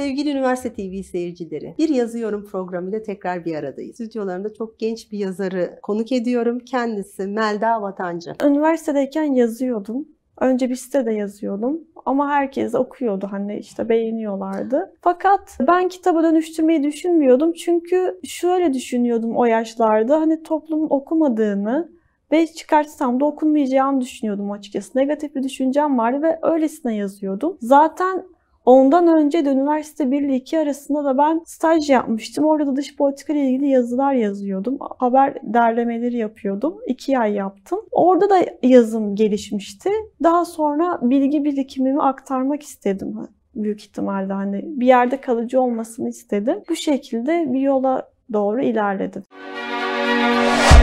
Sevgili Üniversite TV seyircileri, Bir Yazıyorum programıyla tekrar bir aradayız. Stüdyolarında çok genç bir yazarı konuk ediyorum. Kendisi Melda Vatancı. Üniversitedeyken yazıyordum. Önce bir sitede yazıyordum ama herkes okuyordu hani işte beğeniyorlardı. Fakat ben kitaba dönüştürmeyi düşünmüyordum çünkü şöyle düşünüyordum o yaşlarda hani toplumun okumadığını ve çıkartsam da okunmayacağını düşünüyordum açıkçası. Negatif bir düşüncem vardı ve öylesine yazıyordum. Zaten Ondan önce de üniversite 1 ile 2 arasında da ben staj yapmıştım. Orada dış politika ile ilgili yazılar yazıyordum. Haber derlemeleri yapıyordum. 2 ay yaptım. Orada da yazım gelişmişti. Daha sonra bilgi birikimimi aktarmak istedim büyük ihtimalle hani bir yerde kalıcı olmasını istedim. Bu şekilde bir yola doğru ilerledim. Müzik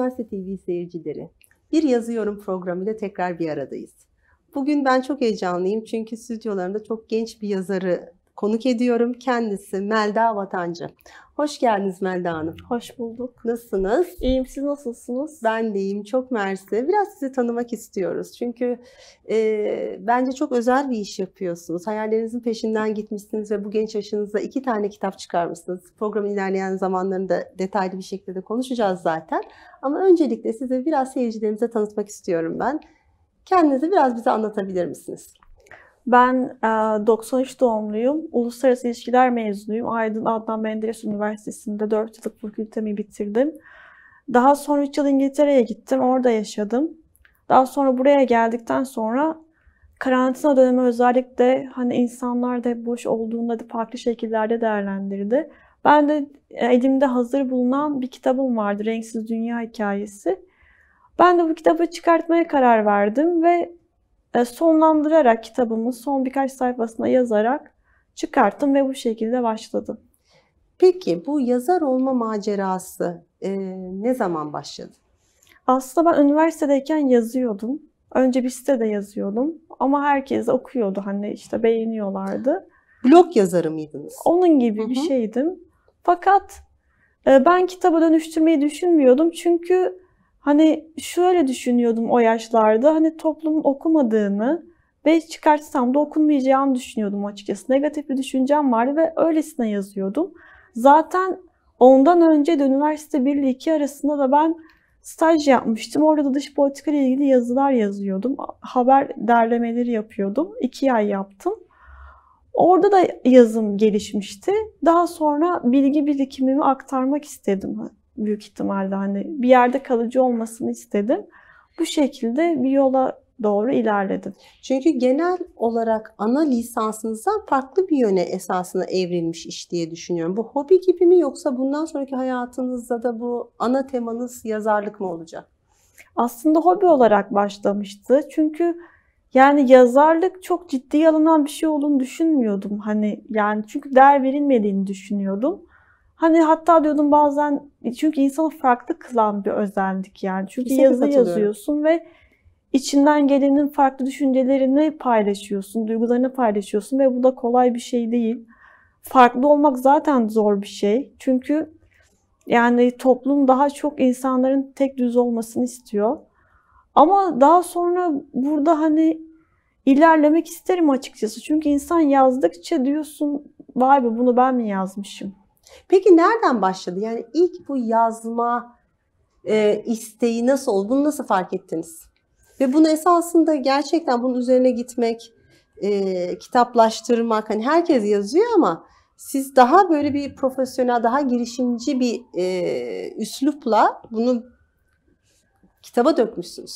Üniversite TV seyircileri. Bir yazıyorum programıyla tekrar bir aradayız. Bugün ben çok heyecanlıyım çünkü stüdyolarımda çok genç bir yazarı konuk ediyorum. Kendisi Melda Vatancı. Hoş geldiniz Melda Hanım. Hoş bulduk. Nasılsınız? İyiyim, siz nasılsınız? Ben de iyiyim, çok mersi. Biraz sizi tanımak istiyoruz. Çünkü e, bence çok özel bir iş yapıyorsunuz. Hayallerinizin peşinden gitmişsiniz ve bu genç yaşınızda iki tane kitap çıkarmışsınız. Program ilerleyen zamanlarında detaylı bir şekilde konuşacağız zaten. Ama öncelikle size biraz seyircilerimize tanıtmak istiyorum ben. Kendinizi biraz bize anlatabilir misiniz? Ben 93 e, doğumluyum. Uluslararası İlişkiler mezunuyum. Aydın Adnan Menderes Üniversitesi'nde 4 yıllık fakültemi bitirdim. Daha sonra 3 yıl İngiltere'ye gittim. Orada yaşadım. Daha sonra buraya geldikten sonra karantina dönemi özellikle hani insanlar da boş olduğunda da farklı şekillerde değerlendirdi. Ben de e, elimde hazır bulunan bir kitabım vardı. Renksiz Dünya Hikayesi. Ben de bu kitabı çıkartmaya karar verdim ve e, sonlandırarak kitabımın son birkaç sayfasına yazarak çıkarttım ve bu şekilde başladım. Peki bu yazar olma macerası e, ne zaman başladı? Aslında ben üniversitedeyken yazıyordum. Önce bir sitede yazıyordum ama herkes okuyordu hani işte beğeniyorlardı. Blog yazarı mıydınız? Onun gibi Hı -hı. bir şeydim. Fakat e, ben kitaba dönüştürmeyi düşünmüyordum çünkü Hani şöyle düşünüyordum o yaşlarda. Hani toplumun okumadığını ve çıkartsam da okunmayacağını düşünüyordum açıkçası. Negatif bir düşüncem vardı ve öylesine yazıyordum. Zaten ondan önce de üniversite 1 ile 2 arasında da ben staj yapmıştım. Orada dış politika ile ilgili yazılar yazıyordum. Haber derlemeleri yapıyordum. 2 ay yaptım. Orada da yazım gelişmişti. Daha sonra bilgi birikimimi aktarmak istedim büyük ihtimalle hani bir yerde kalıcı olmasını istedim. Bu şekilde bir yola doğru ilerledim. Çünkü genel olarak ana lisansınızdan farklı bir yöne esasına evrilmiş iş diye düşünüyorum. Bu hobi gibi mi yoksa bundan sonraki hayatınızda da bu ana temanız yazarlık mı olacak? Aslında hobi olarak başlamıştı. Çünkü yani yazarlık çok ciddi alınan bir şey olduğunu düşünmüyordum. Hani yani çünkü değer verilmediğini düşünüyordum. Hani hatta diyordum bazen çünkü insanı farklı kılan bir özellik yani. Çünkü Kesinlikle yazı yazıyorsun ve içinden gelenin farklı düşüncelerini paylaşıyorsun, duygularını paylaşıyorsun ve bu da kolay bir şey değil. Farklı olmak zaten zor bir şey. Çünkü yani toplum daha çok insanların tek düz olmasını istiyor. Ama daha sonra burada hani ilerlemek isterim açıkçası. Çünkü insan yazdıkça diyorsun vay be bunu ben mi yazmışım? Peki nereden başladı? Yani ilk bu yazma e, isteği nasıl oldu? Bunu nasıl fark ettiniz? Ve bunu esasında gerçekten bunun üzerine gitmek, e, kitaplaştırmak, hani herkes yazıyor ama siz daha böyle bir profesyonel, daha girişimci bir e, üslupla bunu kitaba dökmüşsünüz.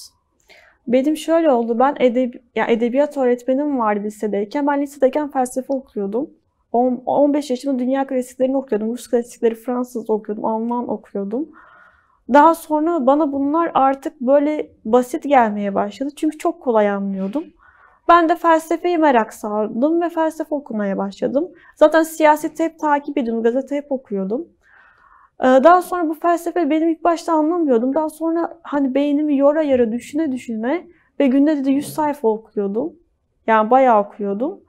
Benim şöyle oldu. Ben edeb ya edebiyat öğretmenim vardı lisedeyken. Ben lisedeyken felsefe okuyordum. 15 yaşında dünya klasiklerini okuyordum. Rus klasikleri, Fransız okuyordum, Alman okuyordum. Daha sonra bana bunlar artık böyle basit gelmeye başladı. Çünkü çok kolay anlıyordum. Ben de felsefeye merak sardım ve felsefe okumaya başladım. Zaten siyaseti hep takip ediyordum, gazete hep okuyordum. Ee, daha sonra bu felsefe benim ilk başta anlamıyordum. Daha sonra hani beynimi yora yara düşüne düşüne ve günde de 100 sayfa okuyordum. Yani bayağı okuyordum.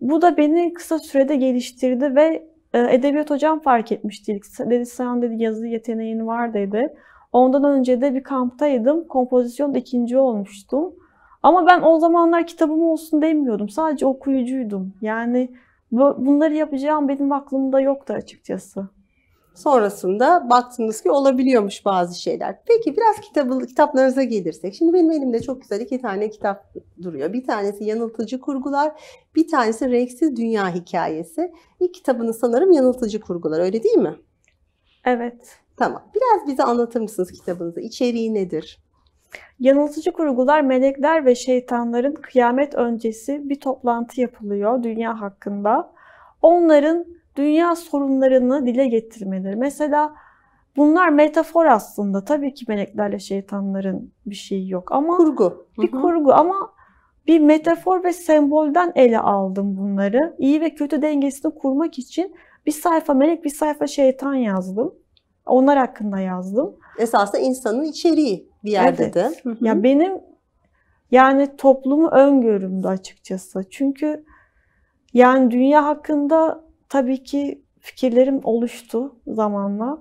Bu da beni kısa sürede geliştirdi ve e, edebiyat hocam fark etmişti Dedi sen dedi yazı yeteneğin var dedi. Ondan önce de bir kamptaydım. Kompozisyonda ikinci olmuştum. Ama ben o zamanlar kitabım olsun demiyordum. Sadece okuyucuydum. Yani bunları yapacağım benim aklımda yoktu açıkçası sonrasında baktınız ki olabiliyormuş bazı şeyler. Peki biraz kitabı, kitaplarınıza gelirsek. Şimdi benim elimde çok güzel iki tane kitap duruyor. Bir tanesi Yanıltıcı Kurgular, bir tanesi Renksiz Dünya Hikayesi. İlk kitabını sanırım Yanıltıcı Kurgular öyle değil mi? Evet. Tamam. Biraz bize anlatır mısınız kitabınızı? İçeriği nedir? Yanıltıcı kurgular melekler ve şeytanların kıyamet öncesi bir toplantı yapılıyor dünya hakkında. Onların dünya sorunlarını dile getirmeleri. Mesela bunlar metafor aslında. Tabii ki meleklerle şeytanların bir şeyi yok ama kurgu. Bir Hı-hı. kurgu ama bir metafor ve sembolden ele aldım bunları. İyi ve kötü dengesini kurmak için bir sayfa melek, bir sayfa şeytan yazdım. Onlar hakkında yazdım. Esasında insanın içeriği bir yerde evet. de. Hı -hı. Ya benim yani toplumu öngörümdü açıkçası. Çünkü yani dünya hakkında tabii ki fikirlerim oluştu zamanla.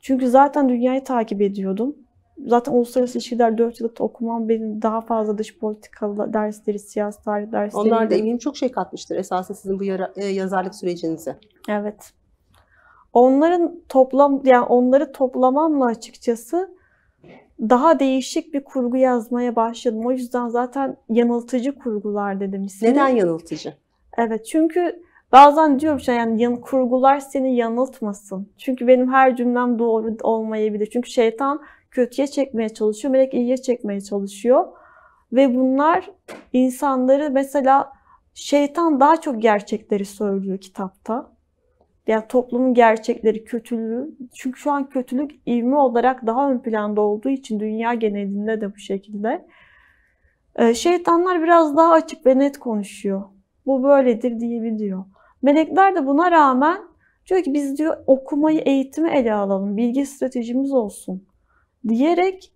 Çünkü zaten dünyayı takip ediyordum. Zaten uluslararası ilişkiler 4 yıllık okumam benim daha fazla dış politika dersleri, siyasi tarih dersleri. Onlar da eminim çok şey katmıştır Esasen sizin bu yara, e, yazarlık sürecinize. Evet. Onların toplam yani onları toplamamla açıkçası daha değişik bir kurgu yazmaya başladım. O yüzden zaten yanıltıcı kurgular dedim ismini. Neden yanıltıcı? Evet çünkü Bazen diyorum şey yani yan, kurgular seni yanıltmasın. Çünkü benim her cümlem doğru olmayabilir. Çünkü şeytan kötüye çekmeye çalışıyor, melek iyiye çekmeye çalışıyor. Ve bunlar insanları mesela şeytan daha çok gerçekleri söylüyor kitapta. Yani toplumun gerçekleri, kötülüğü. Çünkü şu an kötülük ivme olarak daha ön planda olduğu için dünya genelinde de bu şekilde. Ee, şeytanlar biraz daha açık ve net konuşuyor. Bu böyledir diyebiliyor. Melekler de buna rağmen diyor ki biz diyor okumayı, eğitimi ele alalım, bilgi stratejimiz olsun diyerek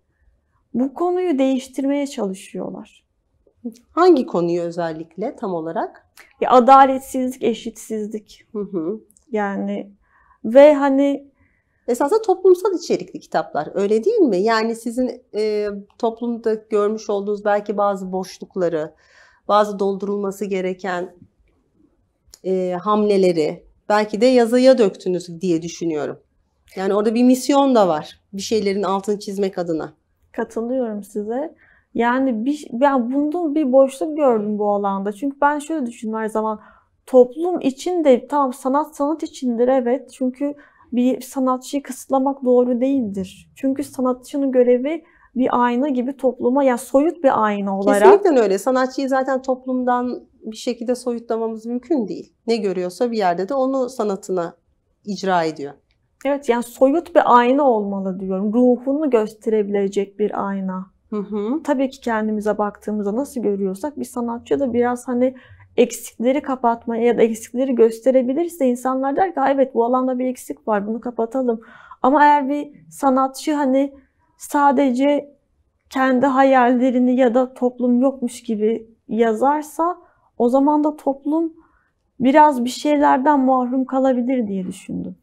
bu konuyu değiştirmeye çalışıyorlar. Hangi konuyu özellikle tam olarak? Ya adaletsizlik, eşitsizlik. Hı hı. Yani ve hani Esasında toplumsal içerikli kitaplar öyle değil mi? Yani sizin e, toplumda görmüş olduğunuz belki bazı boşlukları, bazı doldurulması gereken e, hamleleri belki de yazıya döktünüz diye düşünüyorum. Yani orada bir misyon da var. Bir şeylerin altını çizmek adına. Katılıyorum size. Yani bir ben bunun bir boşluk gördüm bu alanda. Çünkü ben şöyle düşünüyorum her zaman toplum için de tamam sanat sanat içindir evet. Çünkü bir sanatçıyı kısıtlamak doğru değildir. Çünkü sanatçının görevi bir ayna gibi topluma ya soyut bir ayna olarak. Kesinlikle öyle. Sanatçıyı zaten toplumdan bir şekilde soyutlamamız mümkün değil. Ne görüyorsa bir yerde de onu sanatına icra ediyor. Evet yani soyut bir ayna olmalı diyorum. Ruhunu gösterebilecek bir ayna. Hı hı. Tabii ki kendimize baktığımızda nasıl görüyorsak bir sanatçı da biraz hani eksikleri kapatmaya ya da eksikleri gösterebilirse insanlar der ki evet bu alanda bir eksik var bunu kapatalım. Ama eğer bir sanatçı hani sadece kendi hayallerini ya da toplum yokmuş gibi yazarsa o zaman da toplum biraz bir şeylerden mahrum kalabilir diye düşündüm.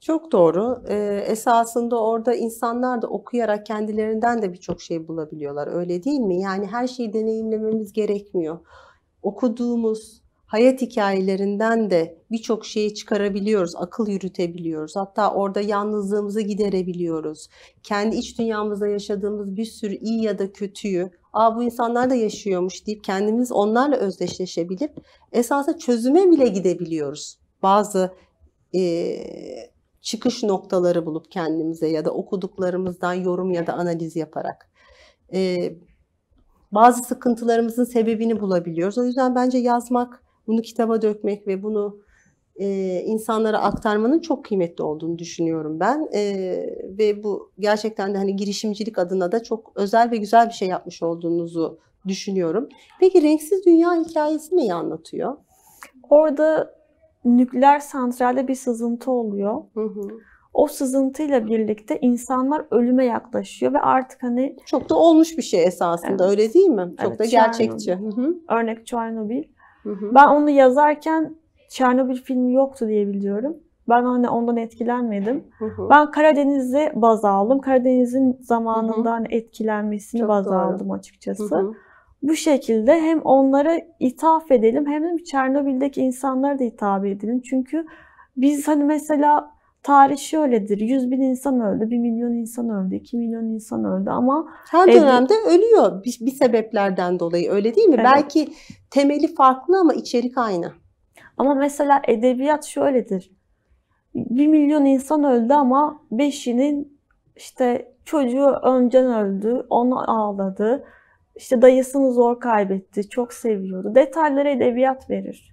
Çok doğru. Ee, esasında orada insanlar da okuyarak kendilerinden de birçok şey bulabiliyorlar. Öyle değil mi? Yani her şeyi deneyimlememiz gerekmiyor. Okuduğumuz, hayat hikayelerinden de birçok şeyi çıkarabiliyoruz, akıl yürütebiliyoruz. Hatta orada yalnızlığımızı giderebiliyoruz. Kendi iç dünyamızda yaşadığımız bir sürü iyi ya da kötüyü, aa bu insanlar da yaşıyormuş deyip kendimiz onlarla özdeşleşebilir. esasında çözüme bile gidebiliyoruz. Bazı e, çıkış noktaları bulup kendimize ya da okuduklarımızdan yorum ya da analiz yaparak. E, bazı sıkıntılarımızın sebebini bulabiliyoruz. O yüzden bence yazmak bunu kitaba dökmek ve bunu e, insanlara aktarmanın çok kıymetli olduğunu düşünüyorum ben. E, ve bu gerçekten de hani girişimcilik adına da çok özel ve güzel bir şey yapmış olduğunuzu düşünüyorum. Peki Renksiz Dünya hikayesi neyi anlatıyor? Orada nükleer santralde bir sızıntı oluyor. Hı hı. O sızıntıyla birlikte insanlar ölüme yaklaşıyor ve artık hani... Çok da olmuş bir şey esasında evet. öyle değil mi? Çok evet, da gerçekçi. Hı hı. Örnek Çernobil. Hı Ben onu yazarken Çernobil filmi yoktu diye biliyorum. Ben hani ondan etkilenmedim. Hı hı. Ben Karadeniz'i baz aldım. Karadeniz'in zamanında hani etkilenmesini Çok baz doğru. aldım açıkçası. Hı hı. Bu şekilde hem onlara ithaf edelim hem de Çernobil'deki insanlara da hitap edelim. Çünkü biz hani mesela tarih şöyledir. 100 bin insan öldü, 1 milyon insan öldü, 2 milyon insan öldü ama... Her dönemde e, ölüyor bir, bir sebeplerden dolayı öyle değil mi? Evet. Belki temeli farklı ama içerik aynı. Ama mesela edebiyat şöyledir. 1 milyon insan öldü ama 5'inin işte çocuğu önceden öldü, onu ağladı. İşte dayısını zor kaybetti, çok seviyordu. Detaylara edebiyat verir.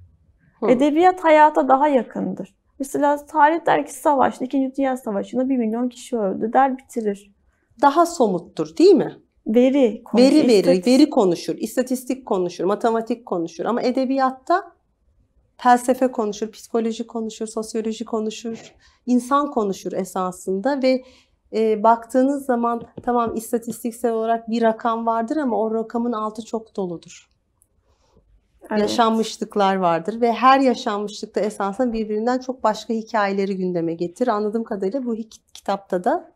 Hı. Edebiyat hayata daha yakındır. Mesela tarih der ki savaşta, İkinci Dünya Savaşı'nda 1 milyon kişi öldü der bitirir. Daha somuttur değil mi? Veri konuşur. Veri veri, veri konuşur, istatistik konuşur, matematik konuşur ama edebiyatta felsefe konuşur, psikoloji konuşur, sosyoloji konuşur, insan konuşur esasında ve e, baktığınız zaman tamam istatistiksel olarak bir rakam vardır ama o rakamın altı çok doludur evet. yaşanmışlıklar vardır ve her yaşanmışlıkta esasında birbirinden çok başka hikayeleri gündeme getir. Anladığım kadarıyla bu kitapta da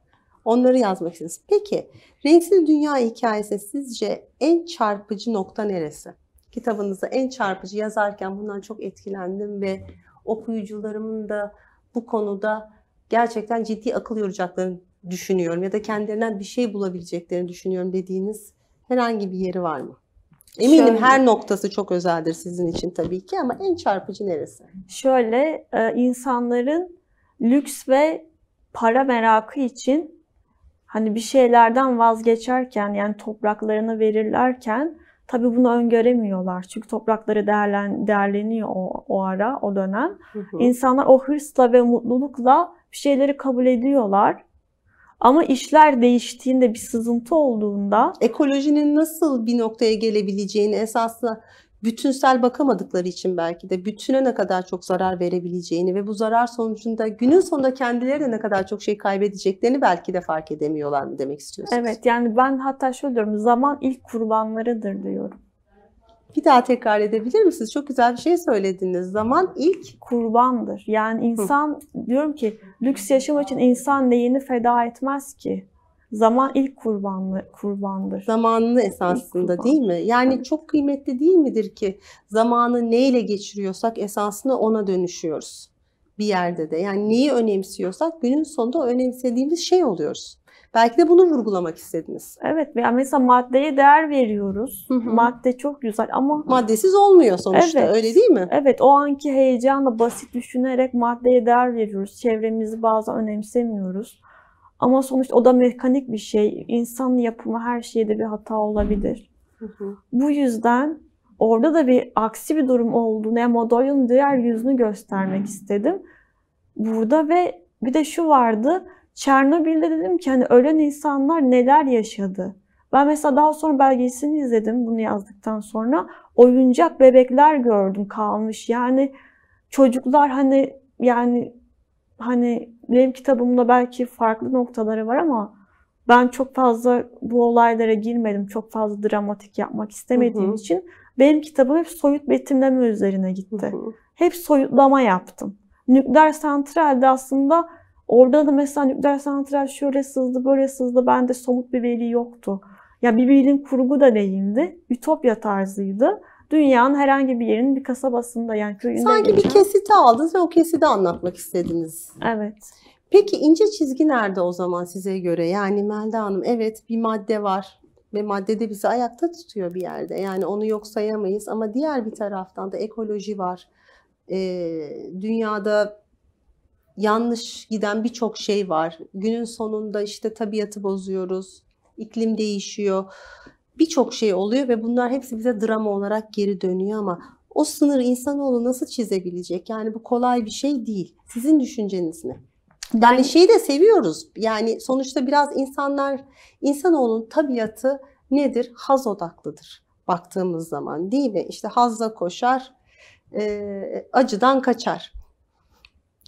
onları yazmak istiyorsunuz. Peki Renksiz Dünya hikayesi sizce en çarpıcı nokta neresi? Kitabınızda en çarpıcı yazarken bundan çok etkilendim ve okuyucularımın da bu konuda gerçekten ciddi akıl yoracaklarını düşünüyorum ya da kendilerinden bir şey bulabileceklerini düşünüyorum dediğiniz herhangi bir yeri var mı? Eminim Şöyle, her noktası çok özeldir sizin için tabii ki ama en çarpıcı neresi? Şöyle e, insanların lüks ve para merakı için hani bir şeylerden vazgeçerken yani topraklarını verirlerken tabi bunu öngöremiyorlar. Çünkü toprakları değerlen, değerleniyor o, o ara, o dönem. Hı hı. İnsanlar o hırsla ve mutlulukla bir şeyleri kabul ediyorlar. Ama işler değiştiğinde bir sızıntı olduğunda ekolojinin nasıl bir noktaya gelebileceğini esasla bütünsel bakamadıkları için belki de bütüne ne kadar çok zarar verebileceğini ve bu zarar sonucunda günün sonunda kendileri de ne kadar çok şey kaybedeceklerini belki de fark edemiyorlar mı demek istiyorsunuz? Evet yani ben hatta şöyle diyorum zaman ilk kurbanlarıdır diyorum. Bir daha tekrar edebilir misiniz? Çok güzel bir şey söylediniz. Zaman ilk kurbandır. Yani insan Hı. diyorum ki lüks yaşam için insan neyini feda etmez ki? Zaman ilk kurbanlı, kurbandır. Zamanlı esasında değil mi? Yani evet. çok kıymetli değil midir ki zamanı neyle geçiriyorsak esasında ona dönüşüyoruz bir yerde de. Yani neyi önemsiyorsak günün sonunda önemsediğimiz şey oluyoruz. Belki de bunu vurgulamak istediniz. Evet. Yani mesela maddeye değer veriyoruz. Hı hı. Madde çok güzel ama... Maddesiz olmuyor sonuçta. Evet. Öyle değil mi? Evet. O anki heyecanla basit düşünerek maddeye değer veriyoruz. Çevremizi bazen önemsemiyoruz. Ama sonuçta o da mekanik bir şey. İnsan yapımı her şeyde bir hata olabilir. Hı hı. Bu yüzden orada da bir aksi bir durum olduğunu, yani madalyonun diğer yüzünü göstermek istedim burada ve bir de şu vardı. Çernobil'de dedim ki hani ölen insanlar neler yaşadı? Ben mesela daha sonra belgesini izledim bunu yazdıktan sonra. Oyuncak bebekler gördüm kalmış. Yani çocuklar hani yani hani benim kitabımda belki farklı noktaları var ama ben çok fazla bu olaylara girmedim. Çok fazla dramatik yapmak istemediğim hı hı. için benim kitabım hep soyut betimleme üzerine gitti. Hı hı. Hep soyutlama yaptım. Nükleer santralde aslında Orada da mesela nükleer santral şöyle sızdı, böyle sızdı. Bende somut bir veri yoktu. Ya yani bir bilim kurgu da değildi. Ütopya tarzıydı. Dünyanın herhangi bir yerinin bir kasabasında yani köyünde. Sanki geçen... bir kesiti aldınız ve o kesiti anlatmak istediniz. Evet. Peki ince çizgi nerede o zaman size göre? Yani Melda Hanım evet bir madde var ve maddede bizi ayakta tutuyor bir yerde. Yani onu yok sayamayız ama diğer bir taraftan da ekoloji var. Ee, dünyada yanlış giden birçok şey var. Günün sonunda işte tabiatı bozuyoruz, iklim değişiyor. Birçok şey oluyor ve bunlar hepsi bize drama olarak geri dönüyor ama o sınırı insanoğlu nasıl çizebilecek? Yani bu kolay bir şey değil. Sizin düşünceniz ne? Yani Yani şeyi de seviyoruz. Yani sonuçta biraz insanlar, insanoğlunun tabiatı nedir? Haz odaklıdır baktığımız zaman değil mi? İşte hazla koşar, e, acıdan kaçar.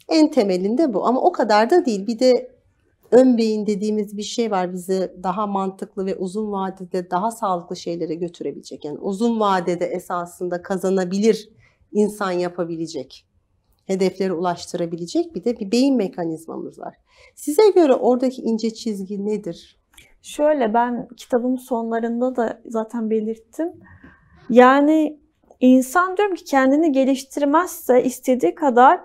En temelinde bu ama o kadar da değil. Bir de ön beyin dediğimiz bir şey var bizi daha mantıklı ve uzun vadede daha sağlıklı şeylere götürebilecek. Yani uzun vadede esasında kazanabilir insan yapabilecek hedeflere ulaştırabilecek bir de bir beyin mekanizmamız var. Size göre oradaki ince çizgi nedir? Şöyle ben kitabın sonlarında da zaten belirttim. Yani insan diyorum ki kendini geliştirmezse istediği kadar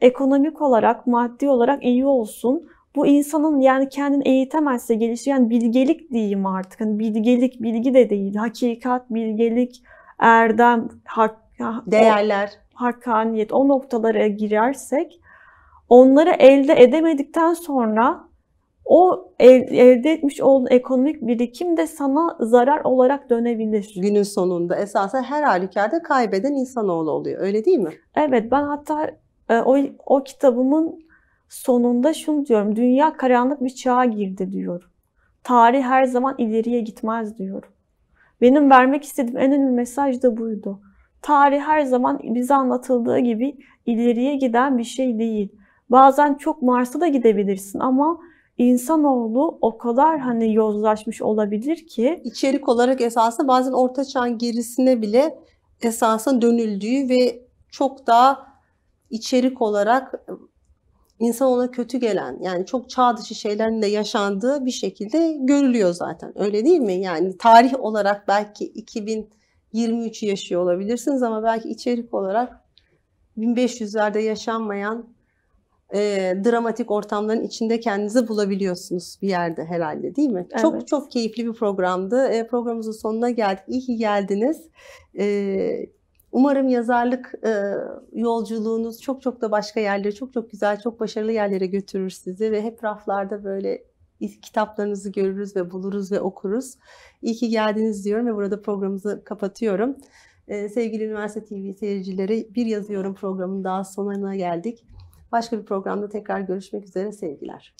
ekonomik olarak, maddi olarak iyi olsun. Bu insanın yani kendini eğitemezse gelişiyor. Yani bilgelik diyeyim artık. Hani bilgelik, bilgi de değil. Hakikat, bilgelik, erdem, hak, değerler, o, hakkaniyet o noktalara girersek onları elde edemedikten sonra o el, elde etmiş olduğun ekonomik birikim de sana zarar olarak dönebilir. Günün sonunda esasen her halükarda kaybeden insanoğlu oluyor. Öyle değil mi? Evet ben hatta e, o, o kitabımın sonunda şunu diyorum. Dünya karanlık bir çağa girdi diyorum. Tarih her zaman ileriye gitmez diyorum. Benim vermek istediğim en önemli mesaj da buydu. Tarih her zaman bize anlatıldığı gibi ileriye giden bir şey değil. Bazen çok Mars'a da gidebilirsin ama insanoğlu o kadar hani yozlaşmış olabilir ki. içerik olarak esasında bazen orta çağın gerisine bile esasında dönüldüğü ve çok daha içerik olarak ıı, insan ona kötü gelen yani çok çağ dışı şeylerin de yaşandığı bir şekilde görülüyor zaten. Öyle değil mi? Yani tarih olarak belki 2023'ü yaşıyor olabilirsiniz ama belki içerik olarak 1500'lerde yaşanmayan e, dramatik ortamların içinde kendinizi bulabiliyorsunuz bir yerde herhalde değil mi? Evet. Çok çok keyifli bir programdı. E, programımızın sonuna geldik. İyi ki geldiniz. E, Umarım yazarlık e, yolculuğunuz çok çok da başka yerlere, çok çok güzel, çok başarılı yerlere götürür sizi ve hep raflarda böyle kitaplarınızı görürüz ve buluruz ve okuruz. İyi ki geldiniz diyorum ve burada programımızı kapatıyorum. Ee, sevgili Üniversite TV seyircileri bir yazıyorum programın daha sonuna geldik. Başka bir programda tekrar görüşmek üzere sevgiler.